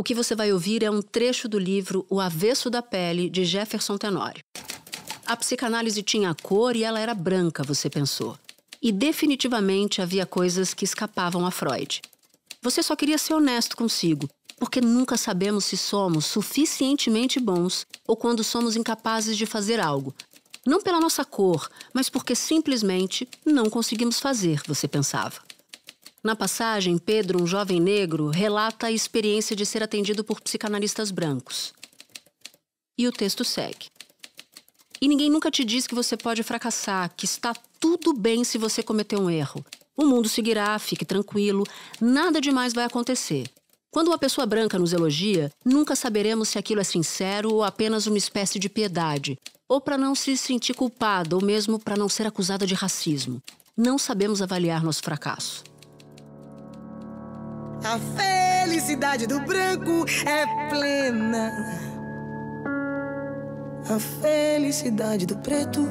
O que você vai ouvir é um trecho do livro O Avesso da Pele, de Jefferson Tenório. A psicanálise tinha cor e ela era branca, você pensou. E definitivamente havia coisas que escapavam a Freud. Você só queria ser honesto consigo, porque nunca sabemos se somos suficientemente bons ou quando somos incapazes de fazer algo. Não pela nossa cor, mas porque simplesmente não conseguimos fazer, você pensava. Na passagem, Pedro, um jovem negro, relata a experiência de ser atendido por psicanalistas brancos. E o texto segue. E ninguém nunca te diz que você pode fracassar, que está tudo bem se você cometer um erro. O mundo seguirá, fique tranquilo, nada demais vai acontecer. Quando uma pessoa branca nos elogia, nunca saberemos se aquilo é sincero ou apenas uma espécie de piedade, ou para não se sentir culpada, ou mesmo para não ser acusada de racismo. Não sabemos avaliar nosso fracasso. A felicidade do branco é plena. A felicidade do preto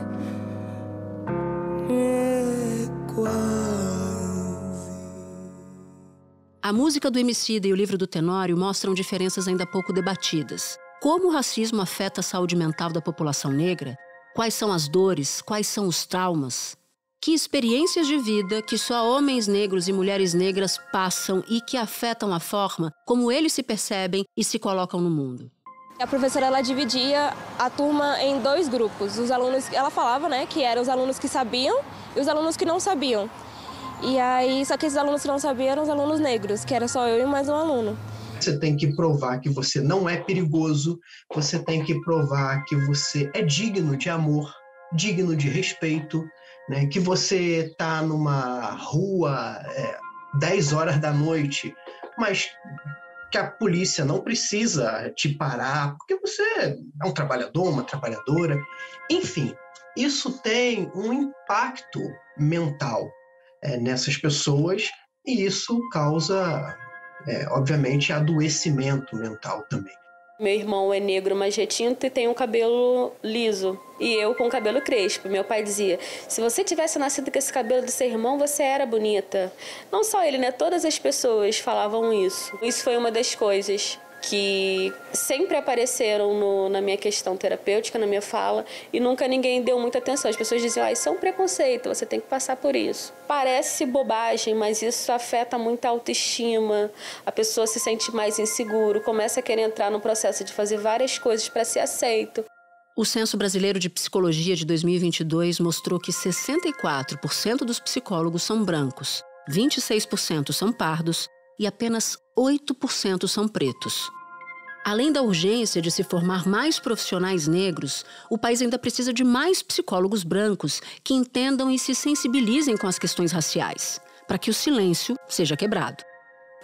é quase. A música do Emicida e o livro do Tenório mostram diferenças ainda pouco debatidas. Como o racismo afeta a saúde mental da população negra? Quais são as dores? Quais são os traumas? que experiências de vida que só homens negros e mulheres negras passam e que afetam a forma como eles se percebem e se colocam no mundo. A professora ela dividia a turma em dois grupos. Os alunos, ela falava, né, que eram os alunos que sabiam e os alunos que não sabiam. E aí, só que esses alunos que não sabiam eram os alunos negros, que era só eu e mais um aluno. Você tem que provar que você não é perigoso, você tem que provar que você é digno de amor, digno de respeito, né? que você está numa rua é, 10 horas da noite, mas que a polícia não precisa te parar, porque você é um trabalhador, uma trabalhadora. Enfim, isso tem um impacto mental é, nessas pessoas e isso causa, é, obviamente, adoecimento mental também. Meu irmão é negro, mas retinto e tem um cabelo liso. E eu com cabelo crespo. Meu pai dizia: se você tivesse nascido com esse cabelo do seu irmão, você era bonita. Não só ele, né? Todas as pessoas falavam isso. Isso foi uma das coisas que sempre apareceram no, na minha questão terapêutica, na minha fala, e nunca ninguém deu muita atenção. As pessoas diziam, ah, isso é um preconceito, você tem que passar por isso. Parece bobagem, mas isso afeta muito a autoestima, a pessoa se sente mais inseguro, começa a querer entrar no processo de fazer várias coisas para ser aceito. O Censo Brasileiro de Psicologia de 2022 mostrou que 64% dos psicólogos são brancos, 26% são pardos e apenas 8% são pretos. Além da urgência de se formar mais profissionais negros, o país ainda precisa de mais psicólogos brancos que entendam e se sensibilizem com as questões raciais, para que o silêncio seja quebrado.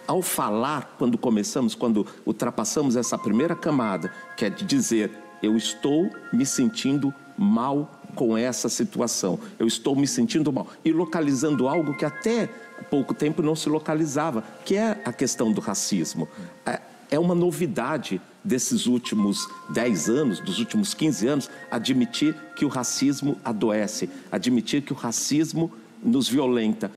Ao falar, quando começamos, quando ultrapassamos essa primeira camada, que é de dizer eu estou me sentindo mal com essa situação, eu estou me sentindo mal, e localizando algo que até pouco tempo não se localizava, que é a questão do racismo. É, é uma novidade desses últimos 10 anos, dos últimos 15 anos, admitir que o racismo adoece, admitir que o racismo nos violenta.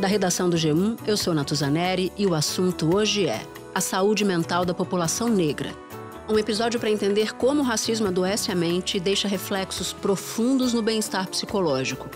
Da redação do G1, eu sou Natuzaneri e o assunto hoje é a saúde mental da população negra. Um episódio para entender como o racismo adoece a mente e deixa reflexos profundos no bem-estar psicológico.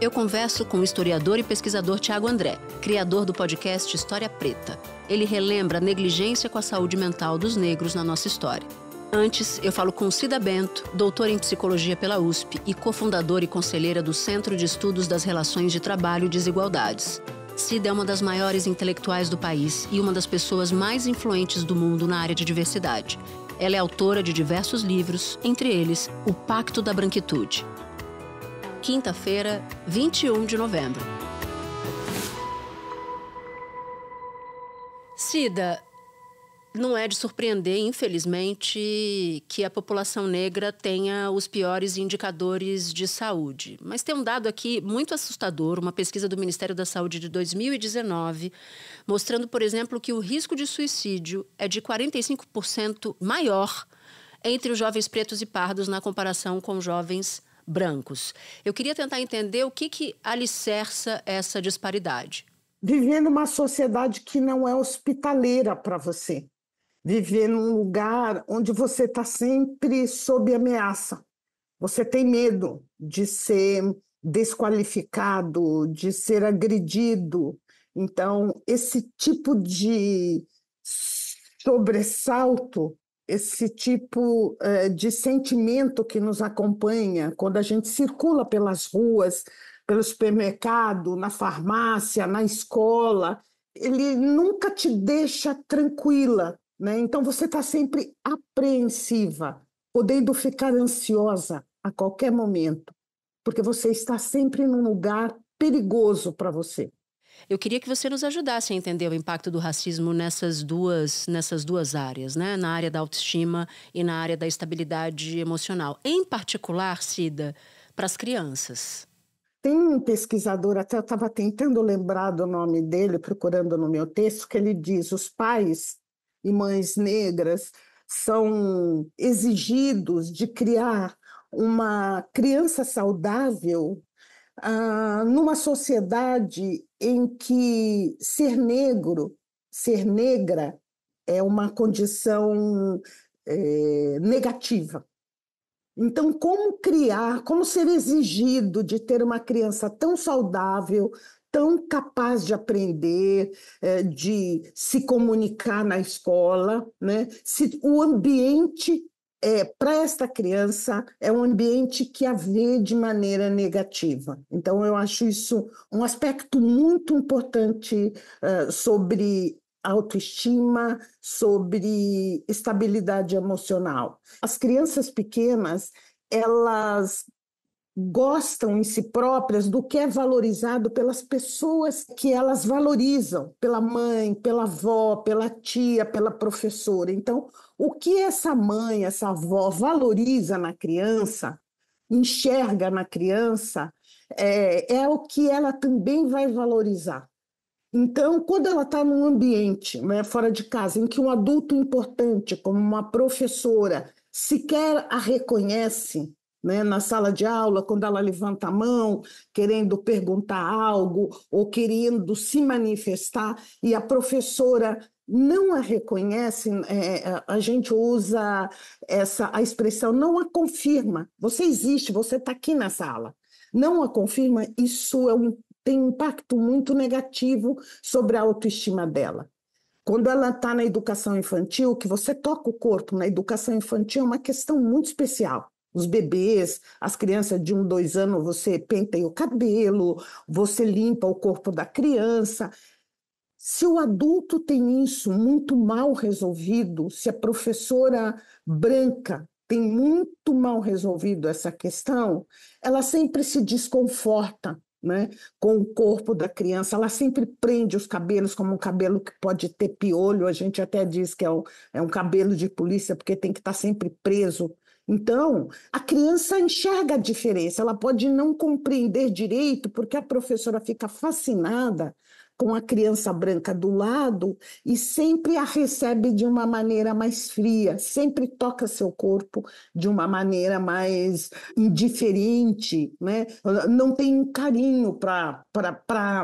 Eu converso com o historiador e pesquisador Tiago André, criador do podcast História Preta. Ele relembra a negligência com a saúde mental dos negros na nossa história. Antes, eu falo com Cida Bento, doutora em psicologia pela USP e cofundadora e conselheira do Centro de Estudos das Relações de Trabalho e Desigualdades. Cida é uma das maiores intelectuais do país e uma das pessoas mais influentes do mundo na área de diversidade. Ela é autora de diversos livros, entre eles O Pacto da Branquitude. Quinta-feira, 21 de novembro. Cida, não é de surpreender, infelizmente, que a população negra tenha os piores indicadores de saúde. Mas tem um dado aqui muito assustador, uma pesquisa do Ministério da Saúde de 2019, mostrando, por exemplo, que o risco de suicídio é de 45% maior entre os jovens pretos e pardos na comparação com jovens brancos. Eu queria tentar entender o que, que alicerça essa disparidade viver numa sociedade que não é hospitaleira para você viver num lugar onde você está sempre sob ameaça. Você tem medo de ser desqualificado, de ser agredido. Então, esse tipo de sobressalto, esse tipo eh, de sentimento que nos acompanha quando a gente circula pelas ruas, pelo supermercado, na farmácia, na escola, ele nunca te deixa tranquila, né? Então você está sempre apreensiva, podendo ficar ansiosa a qualquer momento, porque você está sempre num lugar perigoso para você. Eu queria que você nos ajudasse a entender o impacto do racismo nessas duas, nessas duas áreas, né? na área da autoestima e na área da estabilidade emocional. Em particular, Cida, para as crianças. Tem um pesquisador, até eu estava tentando lembrar do nome dele, procurando no meu texto, que ele diz: os pais e mães negras são exigidos de criar uma criança saudável ah, numa sociedade em que ser negro, ser negra, é uma condição é, negativa. Então, como criar, como ser exigido de ter uma criança tão saudável, tão capaz de aprender, eh, de se comunicar na escola, né? se o ambiente é, eh, para esta criança é um ambiente que a vê de maneira negativa. Então, eu acho isso um aspecto muito importante eh, sobre autoestima, sobre estabilidade emocional. As crianças pequenas, elas gostam em si próprias do que é valorizado pelas pessoas que elas valorizam, pela mãe, pela avó, pela tia, pela professora. Então, o que essa mãe, essa avó valoriza na criança, enxerga na criança, é, é o que ela também vai valorizar. Então, quando ela está num ambiente né, fora de casa, em que um adulto importante, como uma professora, sequer a reconhece, né, na sala de aula, quando ela levanta a mão, querendo perguntar algo ou querendo se manifestar, e a professora não a reconhece, é, é a gente usa essa a expressão não a confirma. Você existe, você está aqui na sala. Não a confirma, isso é um, tem um impacto muito negativo sobre a autoestima dela. Quando ela está na educação infantil, que você toca o corpo na educação infantil é uma questão muito especial os bebês, as crianças de um, dois anos, você penteia o cabelo, você limpa o corpo da criança. Se o adulto tem isso muito mal resolvido, se a professora branca tem muito mal resolvido essa questão, ela sempre se desconforta né, com o corpo da criança. Ela sempre prende os cabelos como um cabelo que pode ter piolho. A gente até diz que é um, é um cabelo de polícia, porque tem que estar sempre preso então, a criança enxerga a diferença, ela pode não compreender direito, porque a professora fica fascinada com a criança branca do lado e sempre a recebe de uma maneira mais fria, sempre toca seu corpo de uma maneira mais indiferente, né? não tem um carinho para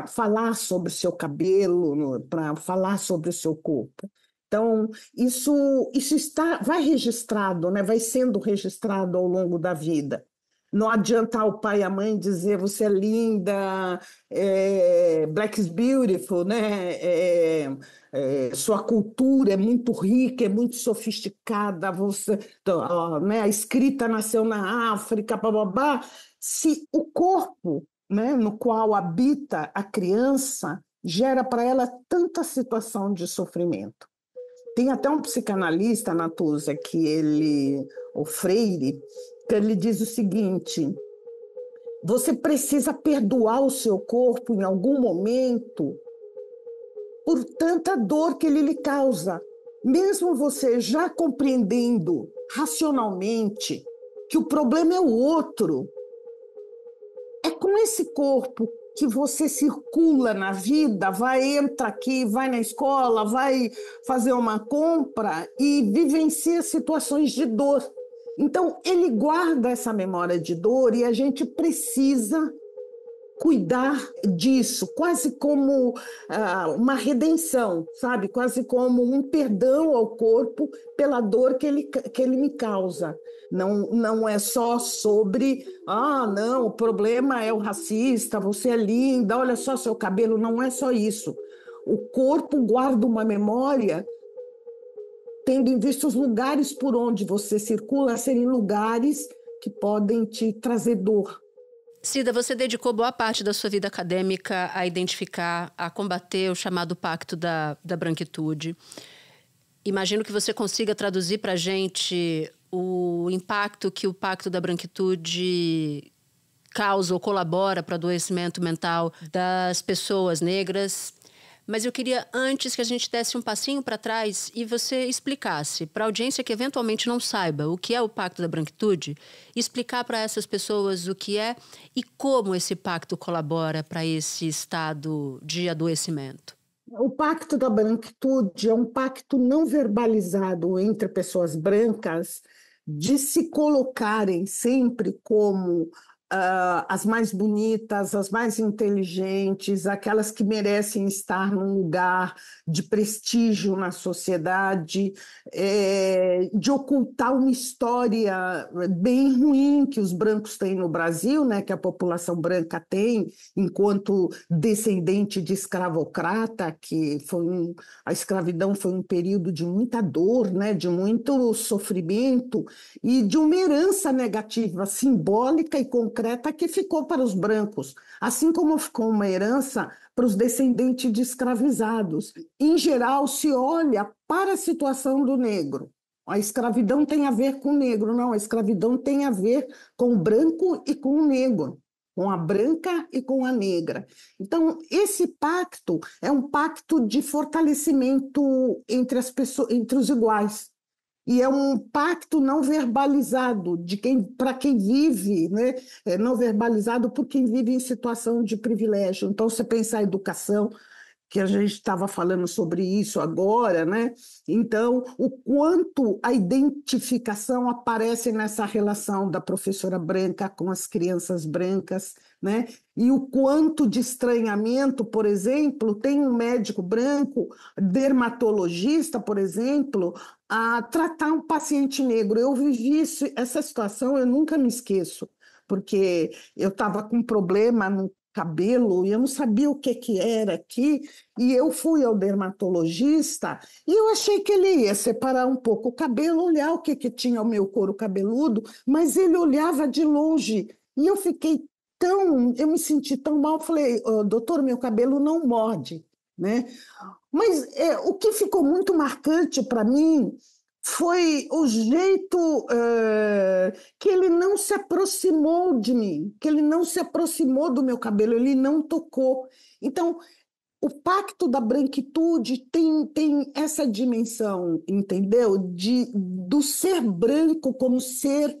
falar sobre o seu cabelo, para falar sobre o seu corpo. Então, isso, isso está, vai registrado, né? vai sendo registrado ao longo da vida. Não adianta o pai e a mãe dizer você é linda, é, black is beautiful, né? É, é, sua cultura é muito rica, é muito sofisticada, você, então, ó, né? a escrita nasceu na África, babá. Se o corpo né, no qual habita a criança gera para ela tanta situação de sofrimento. Tem até um psicanalista, Natuza, que ele, o Freire, que ele diz o seguinte: você precisa perdoar o seu corpo em algum momento por tanta dor que ele lhe causa. Mesmo você já compreendendo racionalmente que o problema é o outro, é com esse corpo que você circula na vida, vai entra aqui, vai na escola, vai fazer uma compra e vivencia situações de dor. Então ele guarda essa memória de dor e a gente precisa cuidar disso, quase como ah, uma redenção, sabe? Quase como um perdão ao corpo pela dor que ele, que ele me causa. Não, não é só sobre, ah, não, o problema é o racista, você é linda, olha só seu cabelo. Não é só isso. O corpo guarda uma memória tendo em vista os lugares por onde você circula serem lugares que podem te trazer dor, Cida, você dedicou boa parte da sua vida acadêmica a identificar, a combater o chamado Pacto da, da Branquitude. Imagino que você consiga traduzir para a gente o impacto que o Pacto da Branquitude causa ou colabora para o adoecimento mental das pessoas negras mas eu queria antes que a gente desse um passinho para trás e você explicasse para a audiência que eventualmente não saiba o que é o Pacto da Branquitude, explicar para essas pessoas o que é e como esse pacto colabora para esse estado de adoecimento. O Pacto da Branquitude é um pacto não verbalizado entre pessoas brancas de se colocarem sempre como uh, as mais bonitas, as mais inteligentes, aquelas que merecem estar num lugar de prestígio na sociedade, é, de ocultar uma história bem ruim que os brancos têm no Brasil, né, que a população branca tem, enquanto descendente de escravocrata, que foi um, a escravidão foi um período de muita dor, né, de muito sofrimento e de uma herança negativa simbólica e concreta concreta que ficou para os brancos, assim como ficou uma herança para os descendentes de escravizados. Em geral, se olha para a situação do negro. A escravidão tem a ver com o negro, não, a escravidão tem a ver com o branco e com o negro com a branca e com a negra. Então, esse pacto é um pacto de fortalecimento entre as pessoas, entre os iguais e é um pacto não verbalizado de quem para quem vive, né? É não verbalizado por quem vive em situação de privilégio. Então, você pensar em educação, que a gente estava falando sobre isso agora, né? Então, o quanto a identificação aparece nessa relação da professora branca com as crianças brancas, né? E o quanto de estranhamento, por exemplo, tem um médico branco, dermatologista, por exemplo, a tratar um paciente negro. Eu vivi isso, essa situação, eu nunca me esqueço porque eu estava com um problema no cabelo, e eu não sabia o que, que era aqui, e eu fui ao dermatologista e eu achei que ele ia separar um pouco o cabelo, olhar o que, que tinha o meu couro cabeludo, mas ele olhava de longe e eu fiquei tão, eu me senti tão mal, falei, oh, doutor, meu cabelo não morde, né? Mas é, o que ficou muito marcante para mim foi o jeito uh, que ele não se aproximou de mim, que ele não se aproximou do meu cabelo, ele não tocou. Então, o pacto da branquitude tem, tem essa dimensão, entendeu? De, do ser branco como ser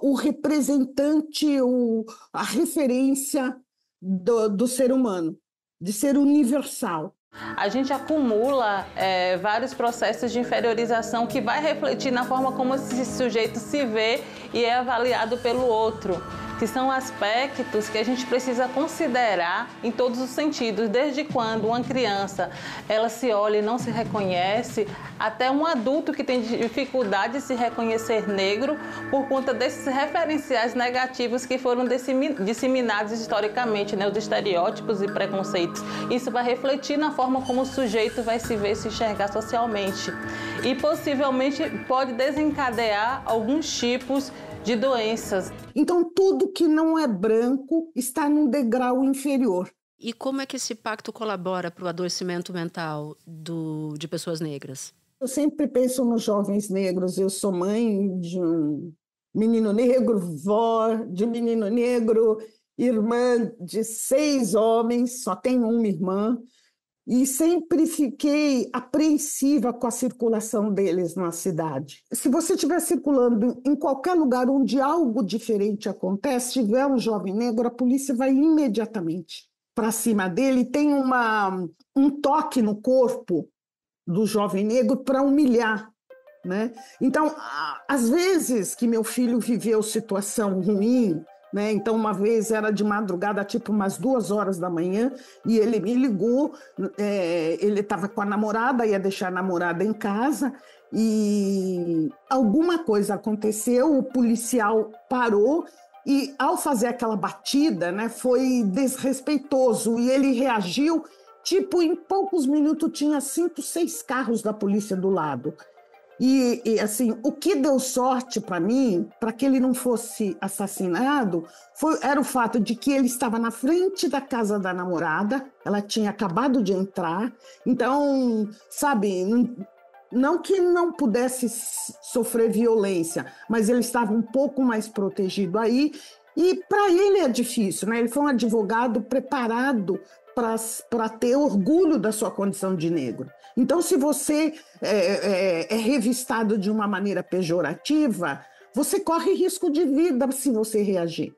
o representante, o, a referência do, do ser humano, de ser universal. A gente acumula é, vários processos de inferiorização que vai refletir na forma como esse sujeito se vê e é avaliado pelo outro que são aspectos que a gente precisa considerar em todos os sentidos, desde quando uma criança ela se olha e não se reconhece, até um adulto que tem dificuldade de se reconhecer negro por conta desses referenciais negativos que foram disseminados historicamente, né, os estereótipos e preconceitos. Isso vai refletir na forma como o sujeito vai se ver, se enxergar socialmente e possivelmente pode desencadear alguns tipos de doenças. Então, tudo que não é branco está num degrau inferior. E como é que esse pacto colabora para o adoecimento mental do, de pessoas negras? Eu sempre penso nos jovens negros. Eu sou mãe de um menino negro, vó de um menino negro, irmã de seis homens, só tenho uma irmã e sempre fiquei apreensiva com a circulação deles na cidade. Se você estiver circulando em qualquer lugar onde algo diferente acontece, tiver um jovem negro, a polícia vai imediatamente para cima dele. Tem uma, um toque no corpo do jovem negro para humilhar. Né? Então, às vezes que meu filho viveu situação ruim, né? Então, uma vez era de madrugada, tipo umas duas horas da manhã, e ele me ligou. É, ele estava com a namorada, ia deixar a namorada em casa, e alguma coisa aconteceu. O policial parou e, ao fazer aquela batida, né, foi desrespeitoso e ele reagiu. Tipo, em poucos minutos tinha cinco, seis carros da polícia do lado. E, e, assim, o que deu sorte para mim, para que ele não fosse assassinado, foi, era o fato de que ele estava na frente da casa da namorada, ela tinha acabado de entrar, então, sabe, não, que não pudesse sofrer violência, mas ele estava um pouco mais protegido aí. E para ele é difícil, né? Ele foi um advogado preparado para ter orgulho da sua condição de negro. Então, se você é, é, é, é revistado de uma maneira pejorativa, você corre risco de vida se você reagir.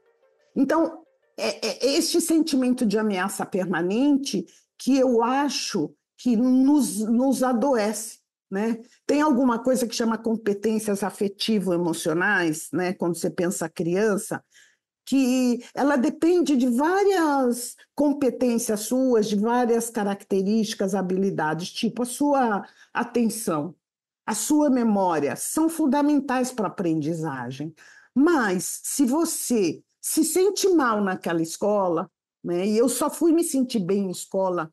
Então, é, é este sentimento de ameaça permanente que eu acho que nos, nos adoece. Né? Tem alguma coisa que chama competências afetivo-emocionais, né? quando você pensa criança, que ela depende de várias competências suas, de várias características, habilidades, tipo a sua atenção, a sua memória, são fundamentais para a aprendizagem. Mas se você se sente mal naquela escola, né, e eu só fui me sentir bem em escola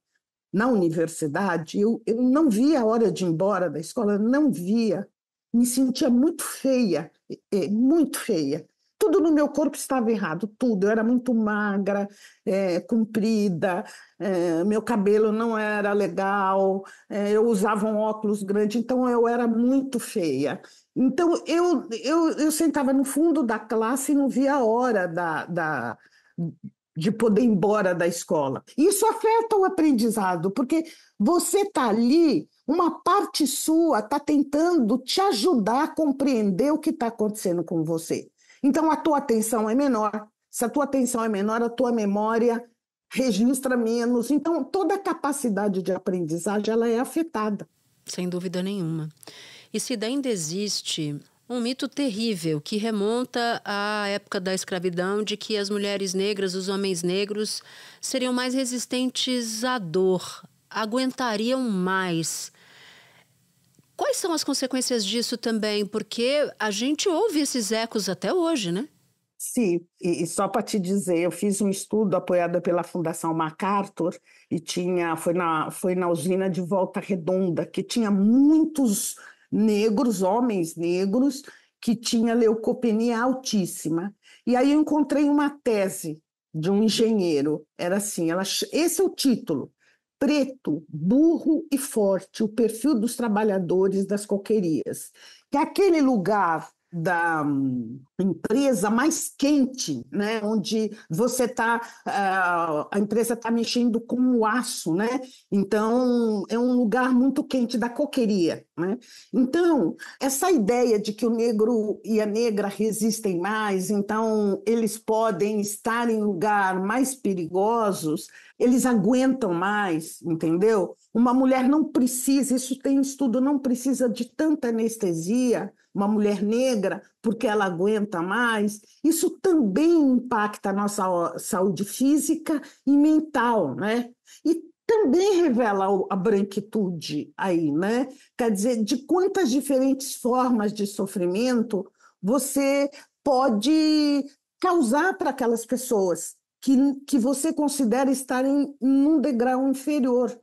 na universidade, eu, eu não via a hora de ir embora da escola, não via, me sentia muito feia, muito feia tudo no meu corpo estava errado, tudo. Eu era muito magra, é, comprida, é, meu cabelo não era legal, é, eu usava um óculos grande, então eu era muito feia. Então eu, eu, eu sentava no fundo da classe e não via a hora da, da, de poder ir embora da escola. Isso afeta o aprendizado, porque você está ali, uma parte sua está tentando te ajudar a compreender o que está acontecendo com você. Então, a tua atenção é menor. Se a tua atenção é menor, a tua memória registra menos. Então, toda a capacidade de aprendizagem ela é afetada. Sem dúvida nenhuma. E se ainda existe um mito terrível que remonta à época da escravidão de que as mulheres negras, os homens negros, seriam mais resistentes à dor, aguentariam mais Quais são as consequências disso também? Porque a gente ouve esses ecos até hoje, né? Sim, e, só para te dizer, eu fiz um estudo apoiado pela Fundação MacArthur e tinha foi na foi na usina de Volta Redonda que tinha muitos negros, homens negros que tinha leucopenia altíssima. E aí eu encontrei uma tese de um engenheiro, era assim, ela, esse é o título preto, burro e forte, o perfil dos trabalhadores das coquerias. Que aquele lugar da hum, empresa mais quente, né? onde você está, ah, a empresa está mexendo com o aço, né? Então é um lugar muito quente da coqueria, né? Então essa ideia de que o negro e a negra resistem mais, então eles podem estar em lugar mais perigosos, eles aguentam mais, entendeu? Uma mulher não precisa, isso tem estudo, não precisa de tanta anestesia uma mulher negra porque ela aguenta mais, isso também impacta a nossa saúde física e mental, né? E também revela a branquitude aí, né? Quer dizer, de quantas diferentes formas de sofrimento você pode causar para aquelas pessoas que, que você considera estarem num degrau inferior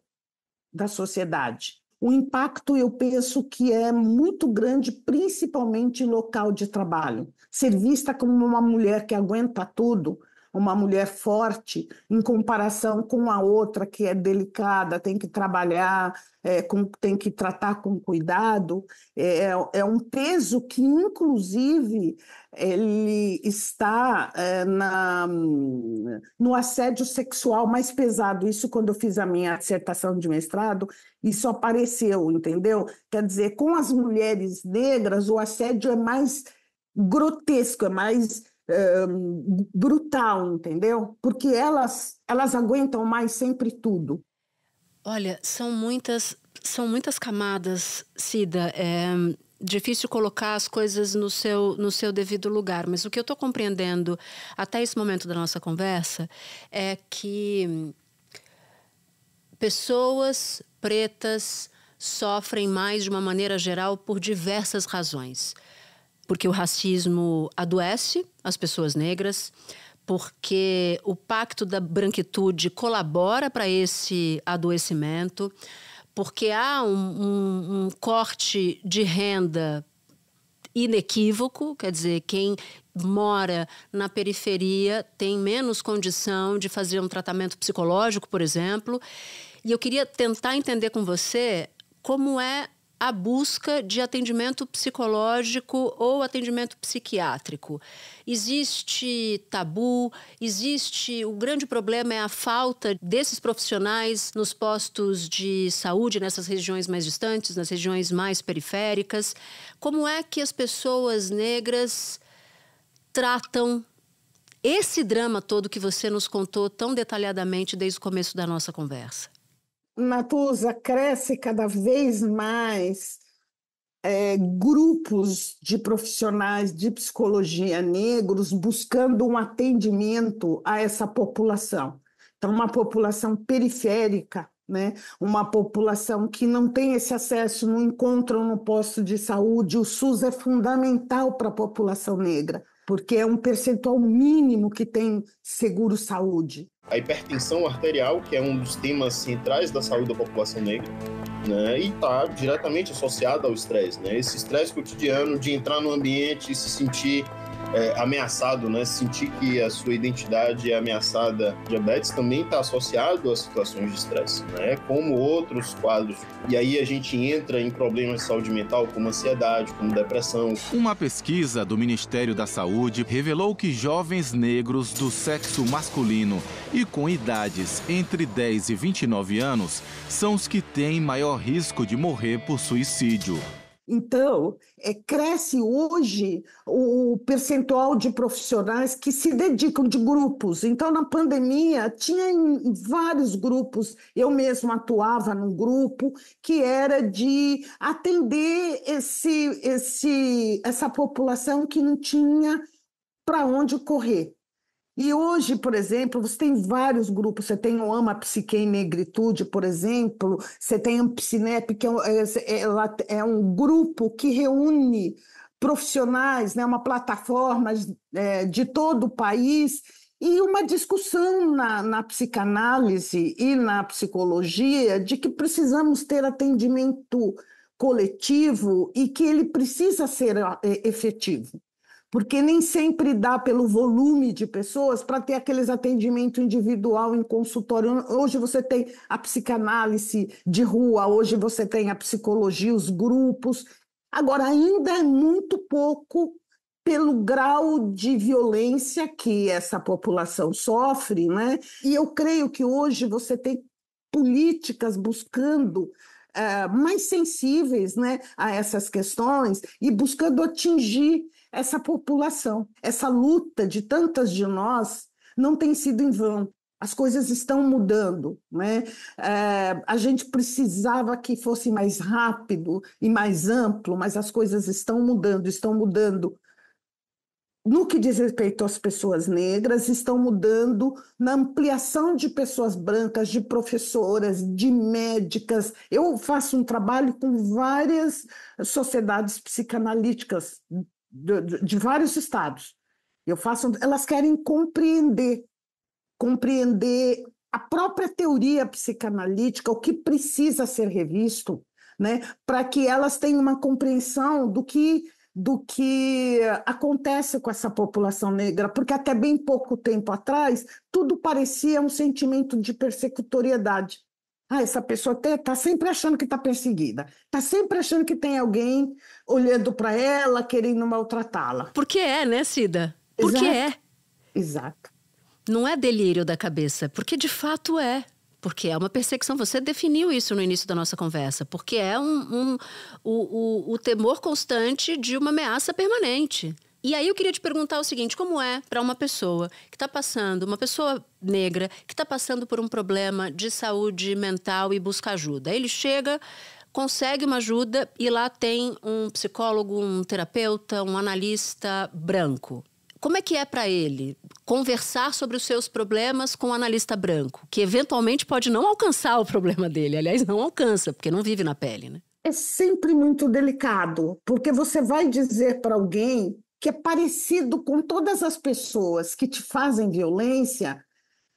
da sociedade. O impacto, eu penso que é muito grande, principalmente local de trabalho. Ser vista como uma mulher que aguenta tudo uma mulher forte em comparação com a outra que é delicada, tem que trabalhar, é, com, tem que tratar com cuidado. É, é, é um peso que, inclusive, ele está é, na, no assédio sexual mais pesado. Isso, quando eu fiz a minha dissertação de mestrado, isso apareceu, entendeu? Quer dizer, com as mulheres negras, o assédio é mais grotesco, é mais Hum, brutal, entendeu? Porque elas, elas aguentam mais sempre tudo. Olha, são muitas, são muitas camadas, Cida. É difícil colocar as coisas no seu, no seu devido lugar, mas o que eu estou compreendendo até esse momento da nossa conversa é que pessoas pretas sofrem mais de uma maneira geral por diversas razões porque o racismo adoece as pessoas negras, porque o pacto da branquitude colabora para esse adoecimento, porque há um, um, um corte de renda inequívoco, quer dizer, quem mora na periferia tem menos condição de fazer um tratamento psicológico, por exemplo. E eu queria tentar entender com você como é a busca de atendimento psicológico ou atendimento psiquiátrico. Existe tabu, existe. O grande problema é a falta desses profissionais nos postos de saúde, nessas regiões mais distantes, nas regiões mais periféricas. Como é que as pessoas negras tratam esse drama todo que você nos contou tão detalhadamente desde o começo da nossa conversa? Natuza, cresce cada vez mais é, grupos de profissionais de psicologia negros buscando um atendimento a essa população. Então, uma população periférica, né? uma população que não tem esse acesso, não encontram no posto de saúde. O SUS é fundamental para a população negra porque é um percentual mínimo que tem seguro-saúde. A hipertensão arterial, que é um dos temas centrais da saúde da população negra, né, e está diretamente associada ao estresse. Né? Esse estresse cotidiano de entrar no ambiente e se sentir é, ameaçado, né? Sentir que a sua identidade é ameaçada. Diabetes também está associado a situações de estresse, né? Como outros quadros. E aí a gente entra em problemas de saúde mental, como ansiedade, como depressão. Uma pesquisa do Ministério da Saúde revelou que jovens negros do sexo masculino e com idades entre 10 e 29 anos são os que têm maior risco de morrer por suicídio. Então, é, cresce hoje o percentual de profissionais que se dedicam de grupos. Então, na pandemia, tinha em, vários grupos, eu mesma atuava num grupo que era de atender esse, esse, essa população que não tinha para onde correr. E hoje, por exemplo, você tem vários grupos. Você tem o AMA Psique e Negritude, por exemplo. Você tem o Psinep, que é, é, é, é um grupo que reúne profissionais, né, uma plataforma é, de todo o país e uma discussão na, na, psicanálise e na psicologia de que precisamos ter atendimento coletivo e que ele precisa ser é, efetivo porque nem sempre dá pelo volume de pessoas para ter aqueles atendimento individual em consultório. Hoje você tem a psicanálise de rua, hoje você tem a psicologia, os grupos. Agora, ainda é muito pouco pelo grau de violência que essa população sofre, né? E eu creio que hoje você tem políticas buscando uh, mais sensíveis né, a essas questões e buscando atingir essa população. Essa luta de tantas de nós não tem sido em vão. As coisas estão mudando, né? É, a gente precisava que fosse mais rápido e mais amplo, mas as coisas estão mudando, estão mudando no que diz respeito às pessoas negras, estão mudando na ampliação de pessoas brancas, de professoras, de médicas. Eu faço um trabalho com várias sociedades psicanalíticas de, de vários estados. Eu faço, elas querem compreender, compreender a própria teoria psicanalítica, o que precisa ser revisto, né, para que elas tenham uma compreensão do que do que acontece com essa população negra, porque até bem pouco tempo atrás tudo parecia um sentimento de persecutoriedade. Ah, essa pessoa está tá sempre achando que está perseguida, está sempre achando que tem alguém olhando para ela, querendo maltratá-la. Porque é, né, Cida? Porque Exato. é. Exato. Não é delírio da cabeça, porque de fato é. Porque é uma perseguição. Você definiu isso no início da nossa conversa. Porque é um, um o, o, o temor constante de uma ameaça permanente. E aí eu queria te perguntar o seguinte: como é para uma pessoa que está passando, uma pessoa negra que está passando por um problema de saúde mental e busca ajuda? Ele chega, consegue uma ajuda e lá tem um psicólogo, um terapeuta, um analista branco. Como é que é para ele conversar sobre os seus problemas com um analista branco, que eventualmente pode não alcançar o problema dele? Aliás, não alcança, porque não vive na pele, né? É sempre muito delicado, porque você vai dizer para alguém que é parecido com todas as pessoas que te fazem violência,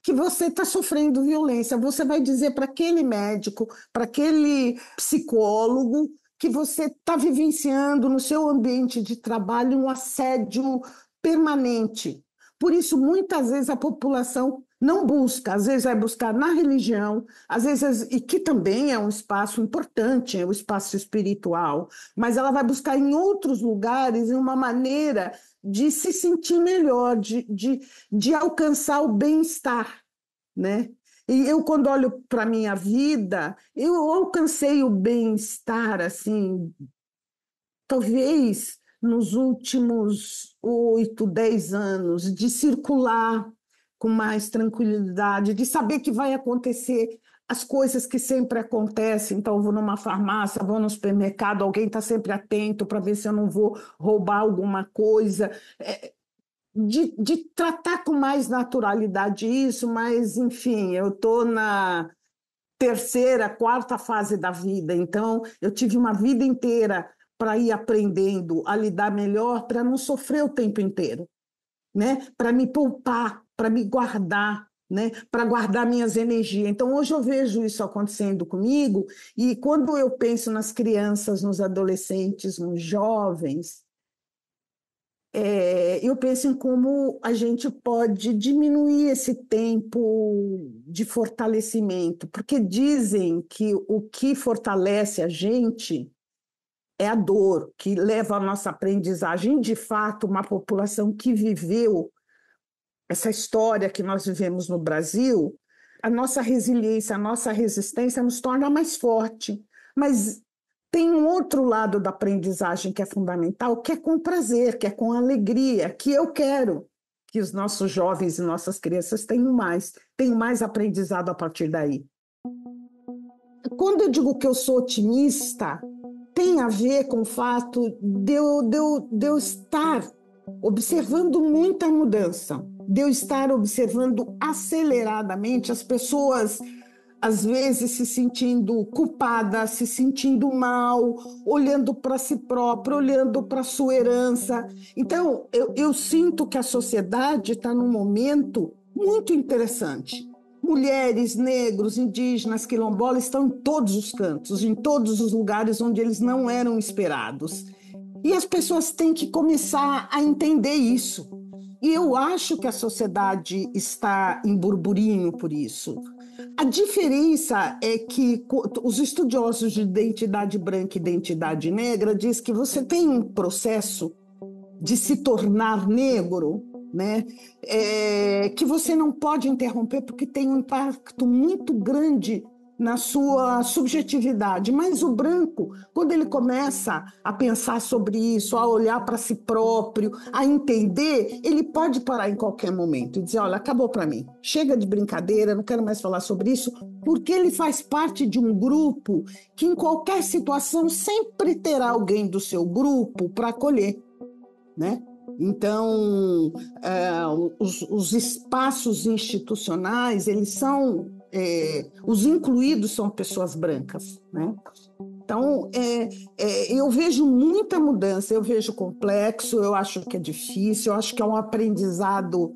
que você está sofrendo violência. Você vai dizer para aquele médico, para aquele psicólogo, que você está vivenciando no seu ambiente de trabalho um assédio permanente. Por isso, muitas vezes a população não busca, às vezes vai buscar na religião, às vezes, e que também é um espaço importante, é o um espaço espiritual, mas ela vai buscar em outros lugares uma maneira de se sentir melhor, de, de, de alcançar o bem-estar, né? E eu, quando olho para a minha vida, eu alcancei o bem-estar, assim, talvez nos últimos oito, dez anos, de circular com mais tranquilidade, de saber que vai acontecer as coisas que sempre acontecem. Então, vou numa farmácia, vou no supermercado, alguém está sempre atento para ver se eu não vou roubar alguma coisa. É, de, de tratar com mais naturalidade isso, mas, enfim, eu estou na terceira, quarta fase da vida. Então, eu tive uma vida inteira para ir aprendendo a lidar melhor, para não sofrer o tempo inteiro, né? Para me poupar para me guardar, né? para guardar minhas energias. Então, hoje eu vejo isso acontecendo comigo, e quando eu penso nas crianças, nos adolescentes, nos jovens, é, eu penso em como a gente pode diminuir esse tempo de fortalecimento, porque dizem que o que fortalece a gente é a dor, que leva à nossa aprendizagem. De fato, uma população que viveu essa história que nós vivemos no Brasil, a nossa resiliência, a nossa resistência nos torna mais forte. Mas tem um outro lado da aprendizagem que é fundamental, que é com prazer, que é com alegria, que eu quero que os nossos jovens e nossas crianças tenham mais, tenham mais aprendizado a partir daí. Quando eu digo que eu sou otimista, tem a ver com o fato de eu, de eu, de eu estar observando muita mudança de eu estar observando aceleradamente as pessoas às vezes se sentindo culpada, se sentindo mal, olhando para si própria, olhando para sua herança. Então, eu, eu sinto que a sociedade está num momento muito interessante. Mulheres, negros, indígenas, quilombolas estão em todos os cantos, em todos os lugares onde eles não eram esperados. E as pessoas têm que começar a entender isso. E eu acho que a sociedade está em burburinho por isso. A diferença é que os estudiosos de identidade branca e identidade negra diz que você tem um processo de se tornar negro, né, é, que você não pode interromper porque tem um impacto muito grande na sua subjetividade, mas o branco, quando ele começa a pensar sobre isso, a olhar para si próprio, a entender, ele pode parar em qualquer momento e dizer: olha, acabou para mim, chega de brincadeira, não quero mais falar sobre isso, porque ele faz parte de um grupo que, em qualquer situação, sempre terá alguém do seu grupo para acolher, né? Então, é, os, os espaços institucionais, eles são é, os incluídos são pessoas brancas, né? Então, é, é, eu vejo muita mudança, eu vejo complexo, eu acho que é difícil, eu acho que é um aprendizado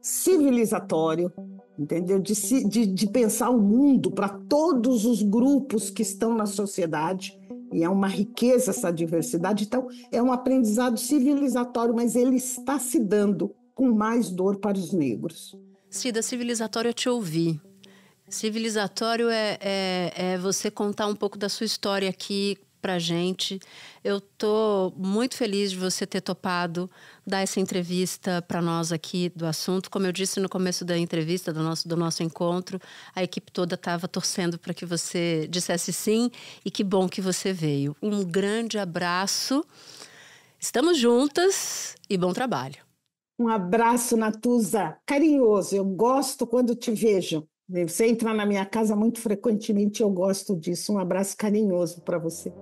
civilizatório, entendeu? De, de, de pensar o mundo para todos os grupos que estão na sociedade, e é uma riqueza essa diversidade. Então, é um aprendizado civilizatório, mas ele está se dando com mais dor para os negros. Cida, civilizatório eu te ouvi. Civilizatório é, é, é você contar um pouco da sua história aqui pra gente. Eu tô muito feliz de você ter topado dar essa entrevista para nós aqui do assunto. Como eu disse no começo da entrevista, do nosso, do nosso encontro, a equipe toda estava torcendo para que você dissesse sim e que bom que você veio. Um grande abraço. Estamos juntas e bom trabalho. Um abraço, Natuza, carinhoso. Eu gosto quando te vejo. Você entra na minha casa muito frequentemente, eu gosto disso. Um abraço carinhoso para você.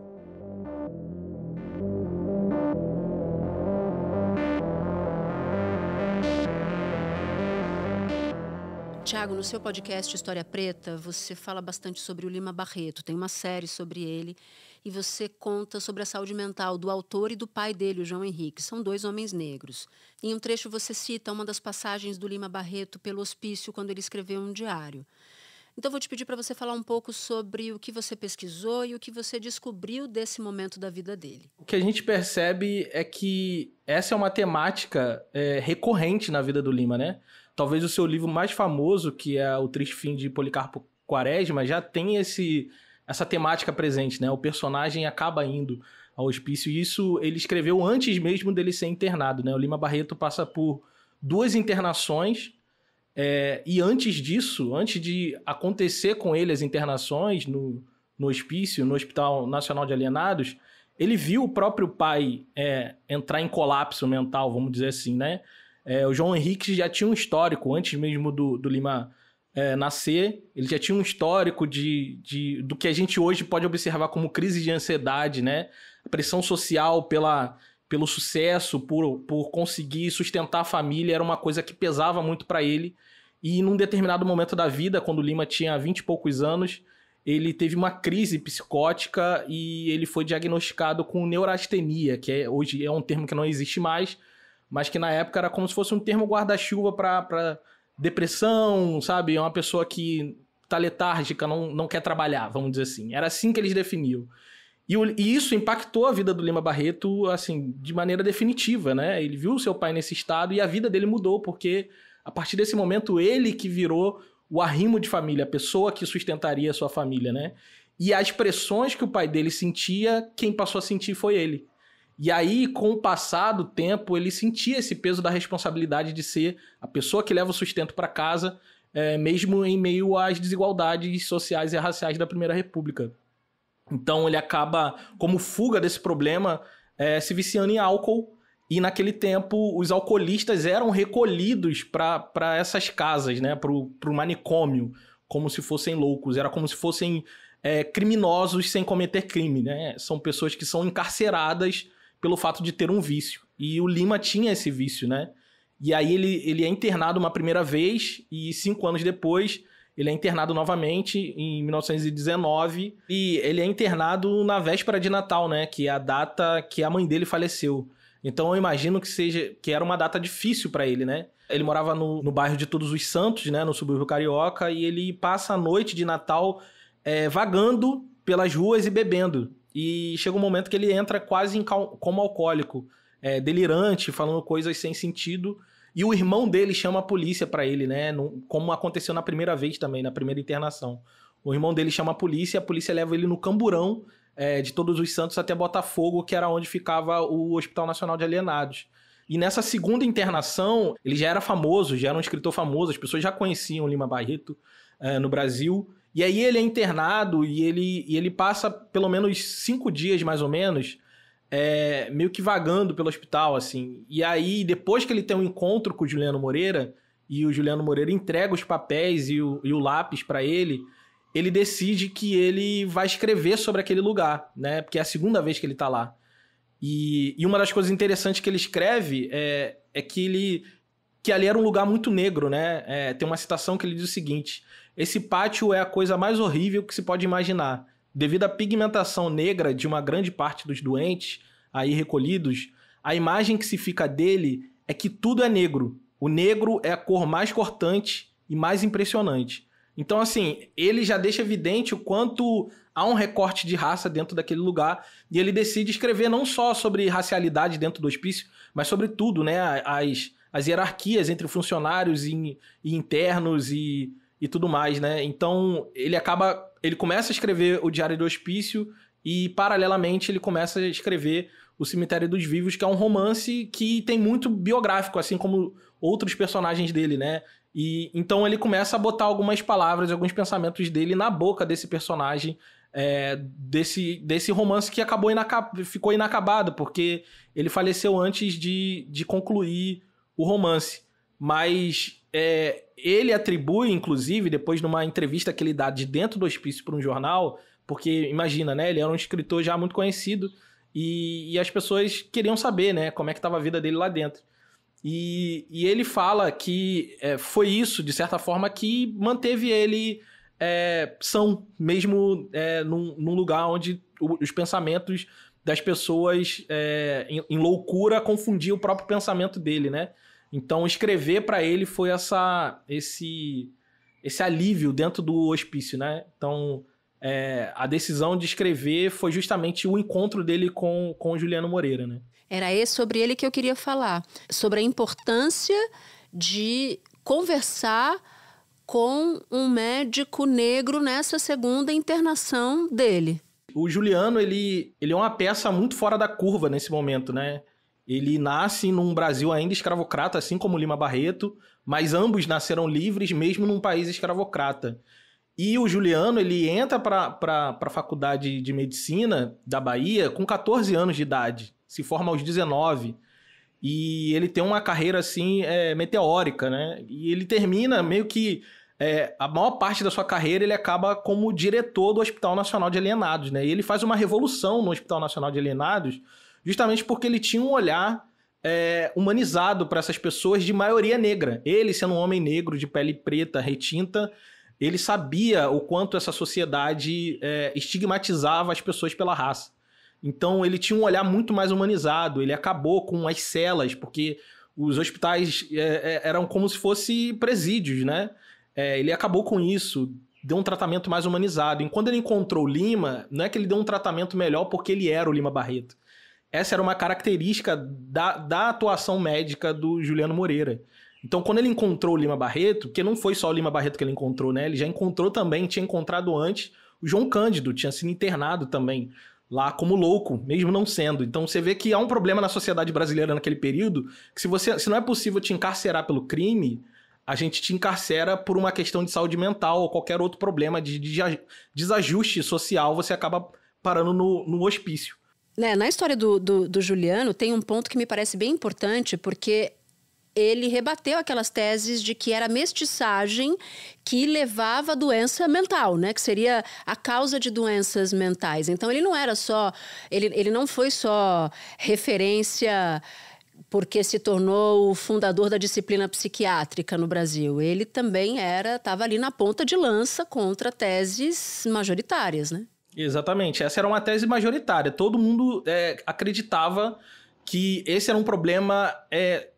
Tiago, no seu podcast História Preta, você fala bastante sobre o Lima Barreto. Tem uma série sobre ele e você conta sobre a saúde mental do autor e do pai dele, o João Henrique. São dois homens negros. Em um trecho você cita uma das passagens do Lima Barreto pelo hospício quando ele escreveu um diário. Então vou te pedir para você falar um pouco sobre o que você pesquisou e o que você descobriu desse momento da vida dele. O que a gente percebe é que essa é uma temática é, recorrente na vida do Lima, né? Talvez o seu livro mais famoso, que é o Triste Fim de Policarpo Quaresma, já tem esse essa temática presente, né? O personagem acaba indo ao hospício e isso ele escreveu antes mesmo dele ser internado, né? O Lima Barreto passa por duas internações é, e antes disso, antes de acontecer com ele as internações no, no hospício, no Hospital Nacional de Alienados, ele viu o próprio pai é, entrar em colapso mental, vamos dizer assim, né? É, o João Henrique já tinha um histórico antes mesmo do, do Lima é, nascer, ele já tinha um histórico de, de, do que a gente hoje pode observar como crise de ansiedade, né? A pressão social pela, pelo sucesso, por, por conseguir sustentar a família, era uma coisa que pesava muito para ele. E num determinado momento da vida, quando o Lima tinha vinte e poucos anos, ele teve uma crise psicótica e ele foi diagnosticado com neurastenia, que é, hoje é um termo que não existe mais, mas que na época era como se fosse um termo guarda-chuva para depressão, sabe? É uma pessoa que tá letárgica, não, não quer trabalhar, vamos dizer assim. Era assim que eles definiam. E, o, e, isso impactou a vida do Lima Barreto, assim, de maneira definitiva, né? Ele viu seu pai nesse estado e a vida dele mudou, porque a partir desse momento ele que virou o arrimo de família, a pessoa que sustentaria a sua família, né? E as pressões que o pai dele sentia, quem passou a sentir foi ele. E aí, com o passar do tempo, ele sentia esse peso da responsabilidade de ser a pessoa que leva o sustento para casa, é, mesmo em meio às desigualdades sociais e raciais da Primeira República. Então, ele acaba, como fuga desse problema, é, se viciando em álcool. E naquele tempo, os alcoolistas eram recolhidos para essas casas, né? Para o manicômio, como se fossem loucos. Era como se fossem é, criminosos sem cometer crime, né? São pessoas que são encarceradas pelo fato de ter um vício. E o Lima tinha esse vício, né? E aí ele, ele é internado uma primeira vez e cinco anos depois ele é internado novamente em 1919 e ele é internado na véspera de Natal, né? Que é a data que a mãe dele faleceu. Então eu imagino que seja que era uma data difícil para ele, né? Ele morava no, no bairro de Todos os Santos, né? No subúrbio carioca e ele passa a noite de Natal é, vagando pelas ruas e bebendo. E chega um momento que ele entra quase em como alcoólico, é, delirante, falando coisas sem sentido. E o irmão dele chama a polícia para ele, né? como aconteceu na primeira vez também, na primeira internação. O irmão dele chama a polícia, a polícia leva ele no camburão é, de Todos os Santos até Botafogo, que era onde ficava o Hospital Nacional de Alienados. E nessa segunda internação, ele já era famoso, já era um escritor famoso, as pessoas já conheciam Lima Barreto é, no Brasil. E aí ele é internado e ele, e ele passa pelo menos cinco dias, mais ou menos, é, meio que vagando pelo hospital, assim. E aí, depois que ele tem um encontro com o Juliano Moreira, e o Juliano Moreira entrega os papéis e o, e o lápis para ele, ele decide que ele vai escrever sobre aquele lugar, né? Porque é a segunda vez que ele tá lá. E, e uma das coisas interessantes que ele escreve é, é que ele que ali era um lugar muito negro, né? É, tem uma citação que ele diz o seguinte: esse pátio é a coisa mais horrível que se pode imaginar. Devido à pigmentação negra de uma grande parte dos doentes aí recolhidos, a imagem que se fica dele é que tudo é negro. O negro é a cor mais cortante e mais impressionante. Então, assim, ele já deixa evidente o quanto há um recorte de raça dentro daquele lugar e ele decide escrever não só sobre racialidade dentro do hospício, mas sobre tudo, né? As, as hierarquias entre funcionários e, e internos e e tudo mais, né? Então ele acaba. Ele começa a escrever o Diário do Hospício e, paralelamente, ele começa a escrever O Cemitério dos Vivos, que é um romance que tem muito biográfico, assim como outros personagens dele, né? E então ele começa a botar algumas palavras, alguns pensamentos dele na boca desse personagem, é, desse, desse romance que acabou inacab ficou inacabado, porque ele faleceu antes de, de concluir o romance. Mas é, ele atribui, inclusive, depois numa entrevista que ele dá de dentro do hospício para um jornal, porque imagina, né? Ele era um escritor já muito conhecido e, e as pessoas queriam saber, né? Como é que estava a vida dele lá dentro. E, e ele fala que é, foi isso, de certa forma, que manteve ele é, são, mesmo é, num, num lugar onde os pensamentos das pessoas é, em, em, loucura confundiam o próprio pensamento dele, né? Então escrever para ele foi essa esse esse alívio dentro do hospício, né? Então é, a decisão de escrever foi justamente o encontro dele com com Juliano Moreira, né? Era esse sobre ele que eu queria falar, sobre a importância de conversar com um médico negro nessa segunda internação dele. O Juliano, ele, ele é uma peça muito fora da curva nesse momento, né? Ele nasce num Brasil ainda escravocrata, assim como Lima Barreto, mas ambos nasceram livres mesmo num país escravocrata. E o Juliano, ele entra para a faculdade de medicina da Bahia com 14 anos de idade, se forma aos 19. E ele tem uma carreira, assim, é, meteórica, né? E ele termina meio que é, a maior parte da sua carreira ele acaba como diretor do Hospital Nacional de Alienados, né? E ele faz uma revolução no Hospital Nacional de Alienados, justamente porque ele tinha um olhar é, humanizado para essas pessoas de maioria negra. Ele, sendo um homem negro de pele preta, retinta, ele sabia o quanto essa sociedade é, estigmatizava as pessoas pela raça. Então ele tinha um olhar muito mais humanizado, ele acabou com as celas, porque os hospitais é, é eram como se fossem presídios, né? É, ele acabou com isso, deu um tratamento mais humanizado. E quando ele encontrou Lima, não é que ele deu um tratamento melhor porque ele era o Lima Barreto. Essa era uma característica da, da atuação médica do Juliano Moreira. Então, quando ele encontrou o Lima Barreto, que não foi só o Lima Barreto que ele encontrou, né? Ele já encontrou também, tinha encontrado antes o João Cândido, tinha sido internado também lá como louco, mesmo não sendo. Então você vê que há um problema na sociedade brasileira naquele período, que se você, se não é possível te encarcerar pelo crime, a gente te encarcera por uma questão de saúde mental ou qualquer outro problema de, de, desajuste social, você acaba parando no, no hospício né, na história do, do, do Juliano tem um ponto que me parece bem importante, porque ele rebateu aquelas teses de que era a mestiçagem que levava a doença mental, né? Que seria a causa de doenças mentais. Então ele não era só, ele, ele não foi só referência porque se tornou o fundador da disciplina psiquiátrica no Brasil. Ele também era, estava ali na ponta de lança contra teses majoritárias, né? Exatamente. Essa era uma tese majoritária. Todo mundo é, acreditava que esse era um problema é,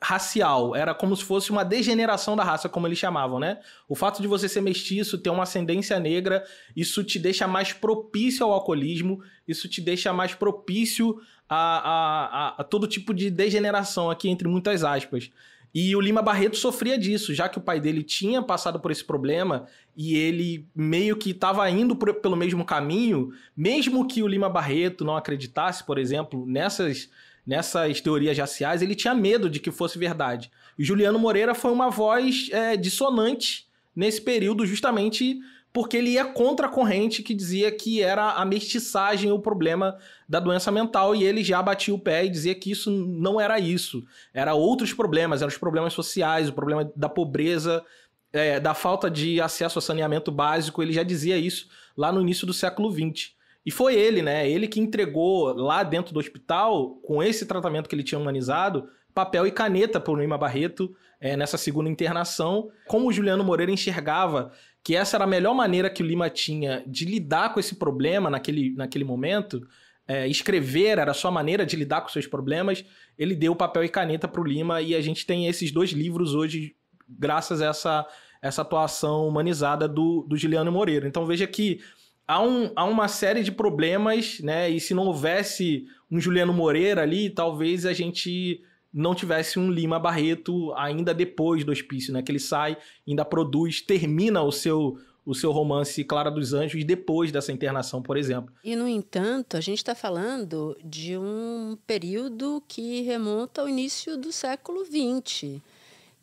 racial. Era como se fosse uma degeneração da raça, como eles chamavam, né? O fato de você ser mestiço, ter uma ascendência negra, isso te deixa mais propício ao alcoolismo, isso te deixa mais propício a, a, a, a todo tipo de degeneração aqui, entre muitas aspas. E o Lima Barreto sofria disso, já que o pai dele tinha passado por esse problema e ele meio que estava indo por, pelo mesmo caminho, mesmo que o Lima Barreto não acreditasse, por exemplo, nessas, nessas teorias raciais, ele tinha medo de que fosse verdade. E Juliano Moreira foi uma voz é, dissonante nesse período, justamente porque ele ia contra a corrente que dizia que era a mestiçagem o problema da doença mental, e ele já batia o pé e dizia que isso não era isso. Era outros problemas, eram os problemas sociais, o problema da pobreza, é, da falta de acesso a saneamento básico, ele já dizia isso lá no início do século XX. E foi ele, né? Ele que entregou lá dentro do hospital, com esse tratamento que ele tinha humanizado, papel e caneta para o Lima Barreto é, nessa segunda internação, como o Juliano Moreira enxergava que essa era a melhor maneira que o Lima tinha de lidar com esse problema naquele, naquele momento. É, escrever era a sua maneira de lidar com seus problemas. Ele deu papel e caneta para o Lima e a gente tem esses dois livros hoje, graças a essa, essa atuação humanizada do, do Giliano Moreira. Então veja que há, um, há uma série de problemas, né? E se não houvesse um Juliano Moreira ali, talvez a gente não tivesse um Lima Barreto ainda depois do hospício, né? Que ele sai, ainda produz, termina o seu o seu romance Clara dos Anjos depois dessa internação, por exemplo. E no entanto, a gente está falando de um período que remonta ao início do século XX.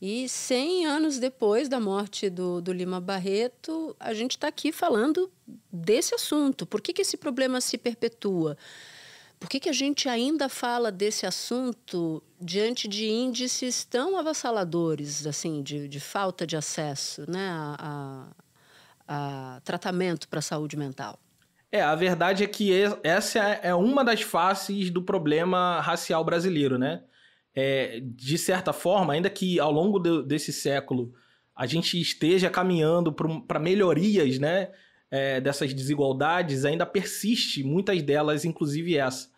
E 100 anos depois da morte do, do Lima Barreto, a gente está aqui falando desse assunto. Por que, que esse problema se perpetua? Por que, que a gente ainda fala desse assunto diante de índices tão avassaladores, assim, de, de falta de acesso né, a, a, a tratamento para a saúde mental? É, a verdade é que essa é uma das faces do problema racial brasileiro, né? É, de certa forma, ainda que ao longo de, desse século a gente esteja caminhando para melhorias, né? é, dessas desigualdades ainda persiste, muitas delas, inclusive essa.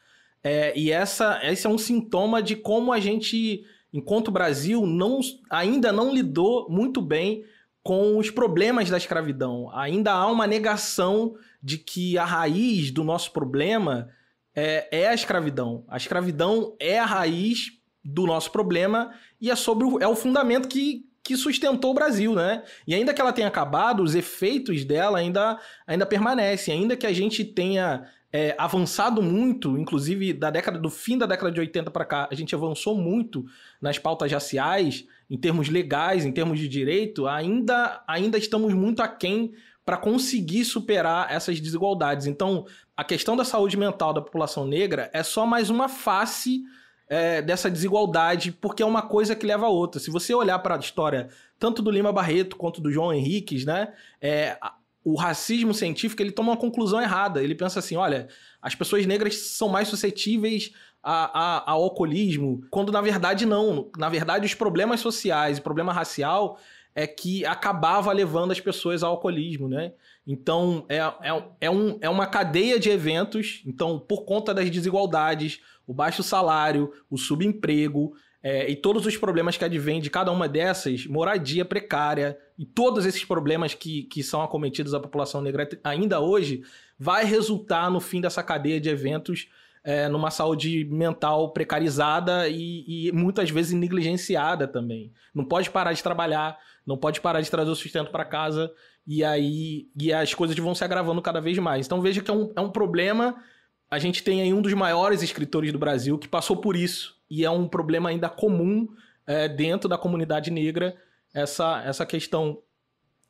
É, e essa, esse é um sintoma de como a gente, enquanto Brasil, não, ainda não lidou muito bem com os problemas da escravidão. Ainda há uma negação de que a raiz do nosso problema é, é a escravidão. A escravidão é a raiz do nosso problema e é sobre o, é o fundamento que, que sustentou o Brasil, né? E ainda que ela tenha acabado, os efeitos dela ainda, ainda permanecem. Ainda que a gente tenha é, avançado muito, inclusive da década do fim da década de 80 para cá, a gente avançou muito nas pautas raciais, em termos legais, em termos de direito, ainda, ainda estamos muito aquém para conseguir superar essas desigualdades. Então, a questão da saúde mental da população negra é só mais uma face é, dessa desigualdade, porque é uma coisa que leva a outra. Se você olhar para a história tanto do Lima Barreto quanto do João Henriques, né? É, o racismo científico ele toma uma conclusão errada. Ele pensa assim: olha, as pessoas negras são mais suscetíveis a, a, ao alcoolismo, quando na verdade não. Na verdade, os problemas sociais o problema racial é que acabava levando as pessoas ao alcoolismo, né? Então, é, é, é, um, é uma cadeia de eventos. Então, por conta das desigualdades, o baixo salário, o subemprego é, e todos os problemas que advêm de cada uma dessas, moradia precária e todos esses problemas que, que são acometidos à população negra ainda hoje, vai resultar no fim dessa cadeia de eventos é, numa saúde mental precarizada e, e, muitas vezes negligenciada também. Não pode parar de trabalhar, não pode parar de trazer o sustento para casa, e aí e as coisas vão se agravando cada vez mais. Então veja que é um, é um problema. A gente tem aí um dos maiores escritores do Brasil que passou por isso, e é um problema ainda comum é, dentro da comunidade negra, essa, essa questão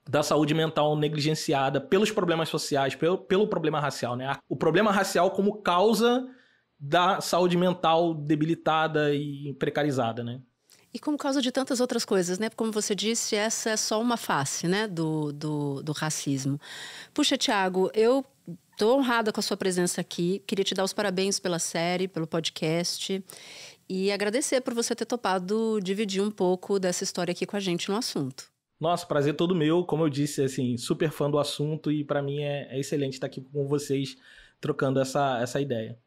da saúde mental negligenciada pelos problemas sociais, pelo, pelo problema racial, né? O problema racial como causa da saúde mental debilitada e precarizada, né? E como causa de tantas outras coisas, né? Como você disse, essa é só uma face, né, do, do, do racismo. Puxa, Tiago, eu estou honrada com a sua presença aqui. Queria te dar os parabéns pela série, pelo podcast. E agradecer por você ter topado dividir um pouco dessa história aqui com a gente no assunto. Nossa, prazer todo meu. Como eu disse, assim, super fã do assunto e para mim é, é excelente estar aqui com vocês trocando essa, essa ideia.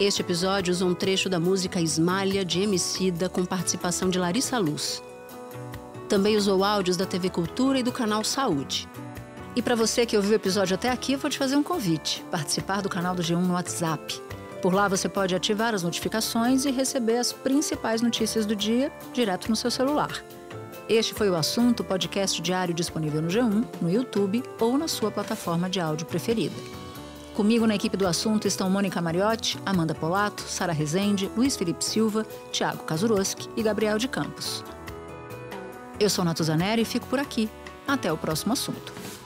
Este episódio usa um trecho da música Esmalha de Emicida com participação de Larissa Luz. Também usou áudios da TV Cultura e do canal Saúde. E para você que ouviu o episódio até aqui, vou te fazer um convite: participar do canal do G1 no WhatsApp. Por lá você pode ativar as notificações e receber as principais notícias do dia direto no seu celular. Este foi o assunto podcast diário disponível no G1, no YouTube ou na sua plataforma de áudio preferida. Comigo na equipe do assunto estão Mônica Mariotti, Amanda Polato, Sara Rezende, Luiz Felipe Silva, Tiago Kazuroski e Gabriel de Campos. Eu sou Natuzaneri e fico por aqui. Até o próximo assunto.